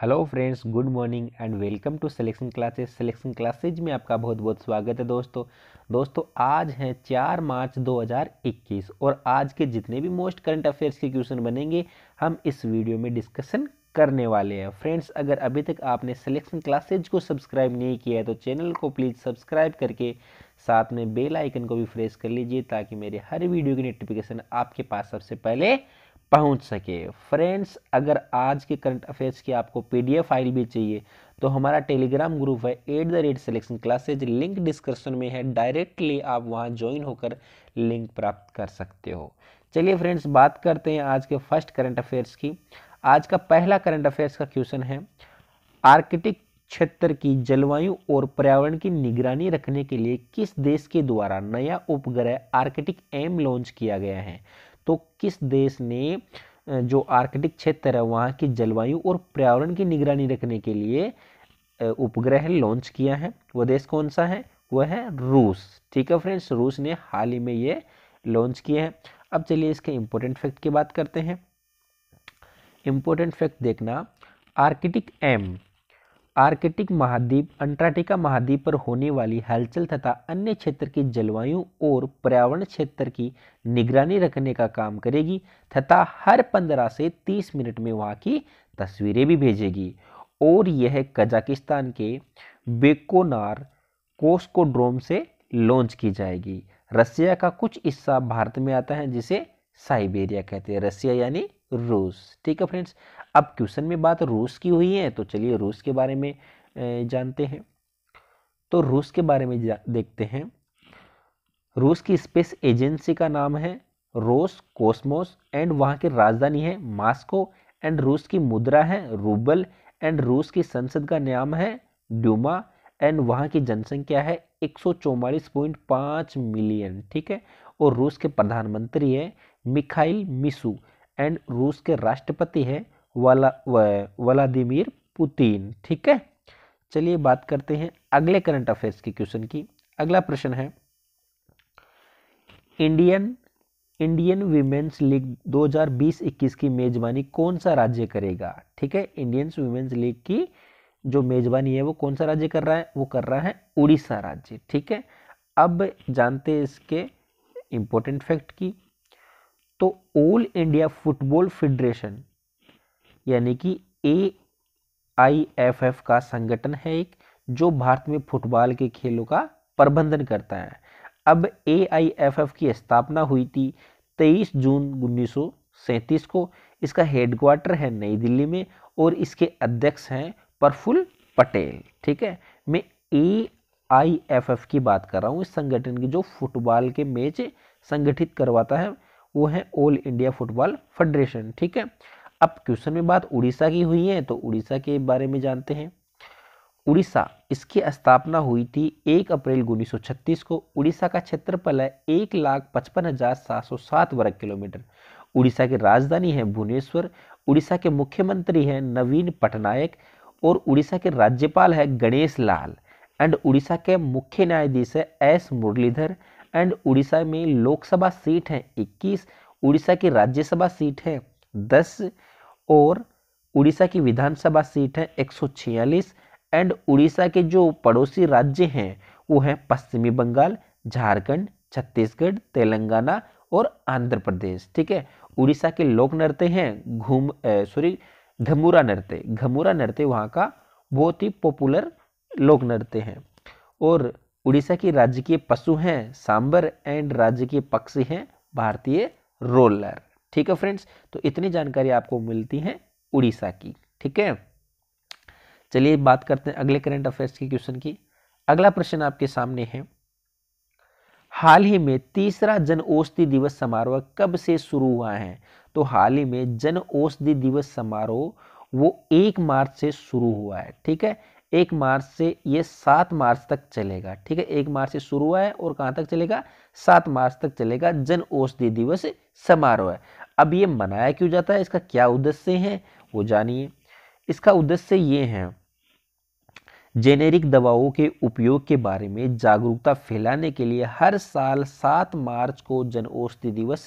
hello friends good morning and welcome to selection classes selection classes में आपका बहुत बहुत स्वागत है दोस्तों दोस्तों आज है चार मार्च 2021 और आज के जितने भी मोस्ट करंट अफेयर्स के क्वेश्चन बनेंगे हम इस वीडियो में डिस्कशन करने वाले हैं फ्रेंड्स अगर अभी तक आपने सिलेक्शन क्लासेज को सब्सक्राइब नहीं किया है तो चैनल को प्लीज़ सब्सक्राइब करके साथ में बेल आइकन को भी प्रेस कर लीजिए ताकि मेरे हर वीडियो की नोटिफिकेशन आपके पास सबसे पहले पहुंच सके फ्रेंड्स अगर आज के करंट अफेयर्स की आपको पीडीएफ फाइल भी चाहिए तो हमारा टेलीग्राम ग्रुप है at the rate selection classes link description में है डायरेक्टली आप वहां ज्वाइन होकर लिंक प्राप्त कर सकते हो चलिए फ्रेंड्स बात करते हैं आज के फर्स्ट करंट अफेयर्स की आज का पहला करंट अफेयर्स का क्वेश्चन है आर्किटिक क्षेत्र की जलवायु और पर्यावरण की निगरानी रखने के लिए किस देश के द्वारा नया उपग्रह आर्किटिक एम लॉन्च किया गया है तो किस देश ने जो आर्कटिक क्षेत्र है वहाँ की जलवायु और पर्यावरण की निगरानी रखने के लिए उपग्रह लॉन्च किया है वह देश कौन सा है वह है रूस ठीक है फ्रेंड्स रूस ने हाल ही में ये लॉन्च किया है अब चलिए इसके इम्पोर्टेंट फैक्ट की बात करते हैं इम्पोर्टेंट फैक्ट देखना आर्किटिक एम आर्कटिक महाद्वीप अंटार्कटिका महाद्वीप पर होने वाली हलचल तथा अन्य क्षेत्र की जलवायु और पर्यावरण क्षेत्र की निगरानी रखने का काम करेगी तथा हर 15 से 30 मिनट में वहाँ की तस्वीरें भी भेजेगी और यह कजाकिस्तान के बेकोनार कोस्कोड्रोम से लॉन्च की जाएगी रसिया का कुछ हिस्सा भारत में आता है जिसे साइबेरिया कहते हैं रसिया यानी रूस ठीक है फ्रेंड्स अब क्वेश्चन में बात रूस की हुई है तो चलिए रूस के बारे में जानते हैं तो रूस के बारे में देखते हैं रूस की स्पेस एजेंसी का नाम है रोस कोस्मोस एंड वहाँ की राजधानी है मास्को एंड रूस की मुद्रा है रूबल एंड रूस की संसद का नाम है ड्यूमा एंड वहाँ की जनसंख्या है एक मिलियन ठीक है और रूस के प्रधानमंत्री हैं मिखाइल मिसू एंड रूस के राष्ट्रपति हैं वाला व्लादिमीर पुतिन ठीक है चलिए बात करते हैं अगले करंट अफेयर्स के क्वेश्चन की अगला प्रश्न है इंडियन इंडियन वीमेंस लीग 2020-21 की मेजबानी कौन सा राज्य करेगा ठीक है इंडियन वीमेंस लीग की जो मेजबानी है वो कौन सा राज्य कर रहा है वो कर रहा है उड़ीसा राज्य ठीक है अब जानते हैं इसके इम्पोर्टेंट फैक्ट की तो ऑल इंडिया फुटबॉल फेडरेशन यानी कि ए आई एफ एफ का संगठन है एक जो भारत में फुटबॉल के खेलों का प्रबंधन करता है अब ए आई एफ एफ की स्थापना हुई थी तेईस जून उन्नीस को इसका हेडक्वार्टर है नई दिल्ली में और इसके अध्यक्ष हैं प्रफुल्ल पटेल ठीक है मैं ए आईएफएफ की बात कर रहा हूँ इस संगठन की जो फुटबॉल के मैच संगठित करवाता है वो है ऑल इंडिया फुटबॉल फेडरेशन ठीक है अब क्वेश्चन में बात उड़ीसा की हुई है तो उड़ीसा के बारे में जानते हैं उड़ीसा इसकी स्थापना हुई थी एक अप्रैल 1936 को उड़ीसा का क्षेत्रफल है एक लाख पचपन हजार सात सौ सात वर्ग किलोमीटर उड़ीसा की राजधानी है भुवनेश्वर उड़ीसा के मुख्यमंत्री हैं नवीन पटनायक और उड़ीसा के राज्यपाल है गणेश लाल एंड उड़ीसा के मुख्य न्यायाधीश है एस मुरलीधर एंड उड़ीसा में लोकसभा सीट है 21 उड़ीसा की राज्यसभा सीट है 10 और उड़ीसा की विधानसभा सीट है एक एंड उड़ीसा के जो पड़ोसी राज्य हैं वो हैं पश्चिमी बंगाल झारखंड छत्तीसगढ़ तेलंगाना और आंध्र प्रदेश ठीक है उड़ीसा के लोक नृत्य हैं घूम सॉरी घमूरा नृत्य घमूरा नृत्य वहाँ का बहुत ही पॉपुलर लोक नृत्य हैं और उड़ीसा की राज्य के पशु हैं सांबर एंड राज्य के पक्षी हैं भारतीय रोलर ठीक है फ्रेंड्स तो इतनी जानकारी आपको मिलती है उड़ीसा की ठीक है चलिए बात करते हैं अगले करंट अफेयर्स के क्वेश्चन की अगला प्रश्न आपके सामने है हाल ही में तीसरा जन औषधि दिवस समारोह कब से शुरू हुआ है तो हाल ही में जन औषधि दिवस समारोह वो एक मार्च से शुरू हुआ है ठीक है एक मार्च से ये सात मार्च तक चलेगा ठीक है एक मार्च से शुरू हुआ है और कहाँ तक चलेगा सात मार्च तक चलेगा जन औषधि दिवस समारोह है अब ये मनाया क्यों जाता है इसका क्या उद्देश्य है वो जानिए इसका उद्देश्य ये है जेनेरिक दवाओं के उपयोग के बारे में जागरूकता फैलाने के लिए हर साल सात मार्च को जन औषधि दिवस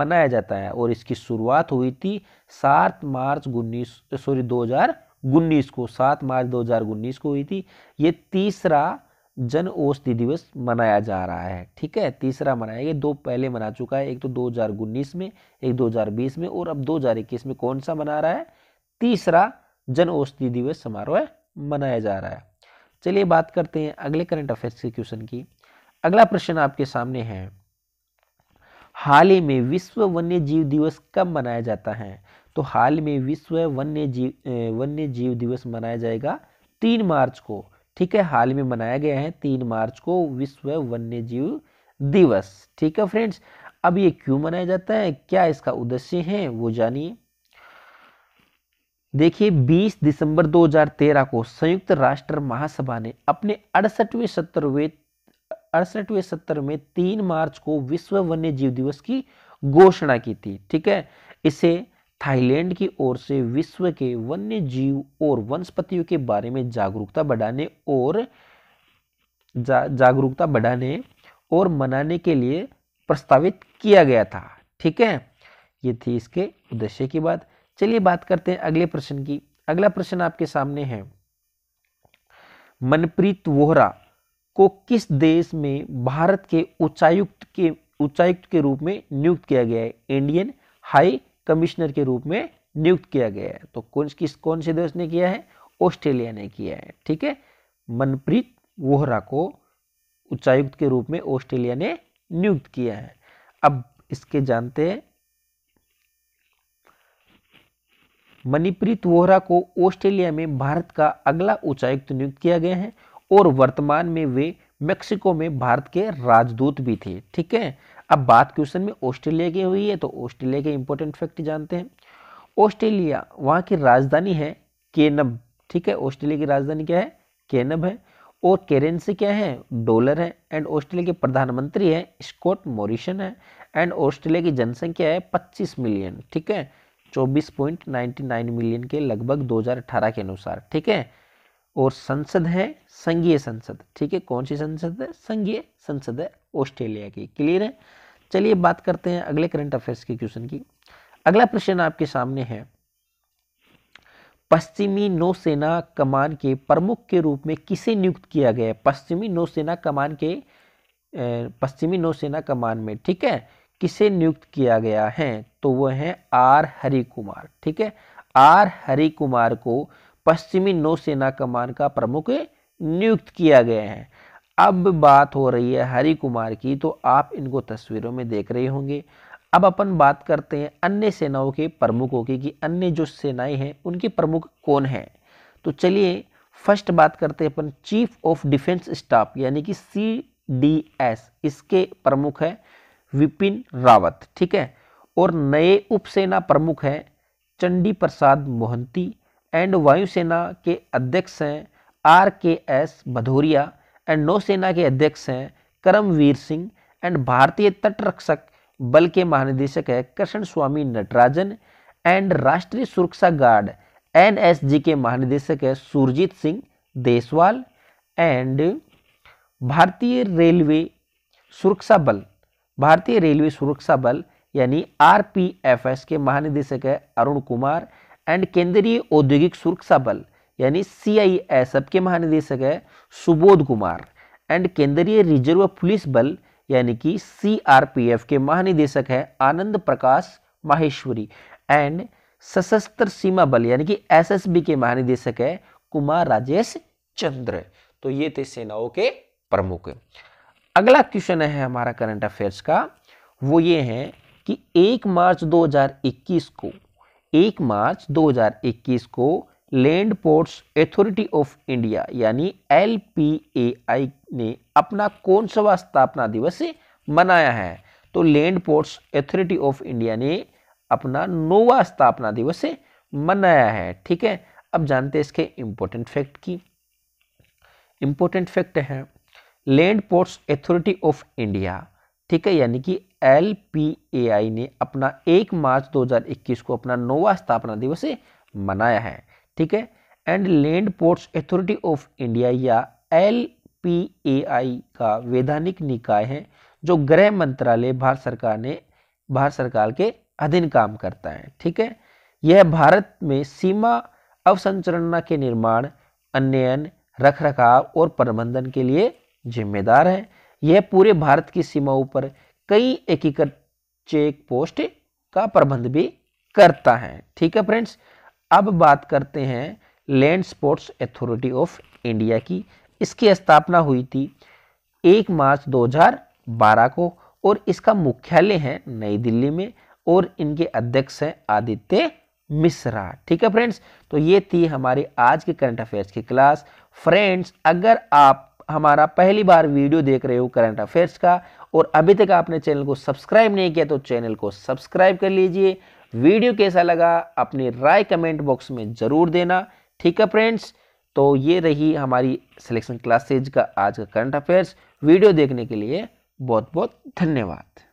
मनाया जाता है और इसकी शुरुआत हुई थी सात मार्च उन्नीस सॉरी दो हजार उन्नीस को सात मार्च उन्नीस को हुई थी ये तीसरा जन औषधि दिवस मनाया जा रहा है ठीक है तीसरा मनाया ये दो पहले मना चुका है एक तो उन्नीस में एक 2020 में और अब 2021 में कौन सा मना रहा है तीसरा जन औषधि दिवस समारोह मनाया जा रहा है चलिए बात करते हैं अगले करंट अफेयर्स के क्वेश्चन की अगला प्रश्न आपके सामने है हाल ही में विश्व वन्य जीव दिवस कब मनाया जाता है तो हाल में विश्व वन्य जीव वन्य जीव दिवस मनाया जाएगा तीन मार्च को ठीक है हाल में मनाया गया है तीन मार्च को विश्व वन्य जीव दिवस ठीक है फ्रेंड्स अब ये क्यों मनाया जाता है क्या इसका उद्देश्य है वो जानिए देखिए 20 दिसंबर 2013 को संयुक्त राष्ट्र महासभा ने अपने अड़सठवें सत्तरवें अड़सठवें सत्र में तीन मार्च को विश्व वन्य जीव दिवस की घोषणा की थी ठीक है इसे थाईलैंड की ओर से विश्व के वन्य जीव और वनस्पतियों के बारे में जागरूकता बढ़ाने और जा, जागरूकता बढ़ाने और मनाने के लिए प्रस्तावित किया गया था ठीक है ये थी इसके उद्देश्य की बात चलिए बात करते हैं अगले प्रश्न की अगला प्रश्न आपके सामने है मनप्रीत वोहरा को किस देश में भारत के उच्चायुक्त के उच्चायुक्त के रूप में नियुक्त किया गया है इंडियन हाई कमिश्नर के रूप में नियुक्त किया गया है तो कौन किस कौन से देश ने किया है ऑस्ट्रेलिया ने किया है ठीक है मनप्रीत वोहरा को उच्चायुक्त के रूप में ऑस्ट्रेलिया ने नियुक्त किया है अब इसके जानते हैं मणिप्रीत वोहरा को ऑस्ट्रेलिया में भारत का अगला उच्चायुक्त नियुक्त किया गया है और वर्तमान में वे मेक्सिको में भारत के राजदूत भी थे ठीक है अब बात क्वेश्चन में ऑस्ट्रेलिया की हुई है तो ऑस्ट्रेलिया के इंपॉर्टेंट फैक्ट जानते हैं ऑस्ट्रेलिया वहाँ की राजधानी है केनब ठीक है ऑस्ट्रेलिया की राजधानी क्या है केनब है और करेंसी क्या है डॉलर है एंड ऑस्ट्रेलिया के प्रधानमंत्री है स्कॉट मॉरिशन है एंड ऑस्ट्रेलिया की जनसंख्या है 25 मिलियन ठीक है 24.99 मिलियन के लगभग 2018 के अनुसार ठीक है और संसद है संघीय संसद ठीक है कौन सी संसद है संघीय संसद है ऑस्ट्रेलिया की क्लियर है चलिए बात करते हैं अगले करंट अफेयर्स के क्वेश्चन की अगला प्रश्न आपके सामने है पश्चिमी नौसेना कमान के प्रमुख के रूप में किसे नियुक्त किया गया है पश्चिमी नौसेना कमान के पश्चिमी नौसेना कमान में ठीक है किसे नियुक्त किया गया है तो वह है आर हरि कुमार ठीक है आर हरि कुमार को पश्चिमी नौसेना कमान का प्रमुख नियुक्त किया गया है अब बात हो रही है हरि कुमार की तो आप इनको तस्वीरों में देख रहे होंगे अब अपन बात करते हैं अन्य सेनाओं के प्रमुखों की कि अन्य जो सेनाएं हैं उनके प्रमुख कौन हैं तो चलिए फर्स्ट बात करते हैं अपन चीफ ऑफ डिफेंस स्टाफ यानी कि सी डी एस इसके प्रमुख है विपिन रावत ठीक है और नए उपसेना प्रमुख हैं चंडी प्रसाद मोहंती एंड वायुसेना के अध्यक्ष हैं आर के एस भदौरिया एंड नौसेना के अध्यक्ष हैं करमवीर सिंह एंड भारतीय तटरक्षक बल के महानिदेशक है कृष्ण स्वामी नटराजन एंड राष्ट्रीय सुरक्षा गार्ड एनएसजी के महानिदेशक है सुरजीत सिंह देसवाल एंड भारतीय रेलवे सुरक्षा बल भारतीय रेलवे सुरक्षा बल यानी आरपीएफएस के महानिदेशक है अरुण कुमार एंड केंद्रीय औद्योगिक सुरक्षा बल यानी सी आई एस एफ के महानिदेशक है सुबोध कुमार एंड केंद्रीय रिजर्व पुलिस बल यानी कि सी आर पी एफ के महानिदेशक है आनंद प्रकाश माहेश्वरी एंड सशस्त्र सीमा बल यानी कि एस एस बी के महानिदेशक है कुमार राजेश चंद्र तो ये थे सेनाओं के प्रमुख अगला क्वेश्चन है हमारा करंट अफेयर्स का वो ये है कि 1 मार्च 2021 को एक मार्च 2021 को Land Ports Authority of India यानी एल ने अपना कौन सा स्थापना दिवस मनाया है तो Land Ports Authority of India ने अपना नोवा स्थापना दिवस मनाया है ठीक है अब जानते हैं इसके इंपोर्टेंट फैक्ट की इम्पोर्टेंट फैक्ट है Land Ports Authority of India ठीक है यानी कि एल पी ए आई ने अपना एक मार्च 2021 को अपना नोवा स्थापना दिवस मनाया है ठीक है and Land Ports Authority of India या एल पी ए आई का वैधानिक निकाय है जो गृह मंत्रालय भारत सरकार ने भारत सरकार के अधीन काम करता है ठीक है यह भारत में सीमा अवसंरचना के निर्माण अन्ययन रख रखाव और प्रबंधन के लिए जिम्मेदार है यह पूरे भारत की सीमाओं पर कई एकीकृत चेक पोस्ट का प्रबंध भी करता है ठीक है फ्रेंड्स अब बात करते हैं Land Ports Authority of India की इसकी स्थापना हुई थी एक मार्च 2012 को और इसका मुख्यालय है नई दिल्ली में और इनके अध्यक्ष हैं आदित्य मिश्रा ठीक है फ्रेंड्स तो ये थी हमारी आज के करंट अफेयर्स की क्लास फ्रेंड्स अगर आप हमारा पहली बार वीडियो देख रहे हो करंट अफेयर्स का और अभी तक आपने चैनल को सब्सक्राइब नहीं किया तो चैनल को सब्सक्राइब कर लीजिए वीडियो कैसा लगा अपनी राय कमेंट बॉक्स में ज़रूर देना ठीक है फ्रेंड्स तो ये रही हमारी सिलेक्शन क्लासेज का आज का करंट अफेयर्स वीडियो देखने के लिए बहुत बहुत धन्यवाद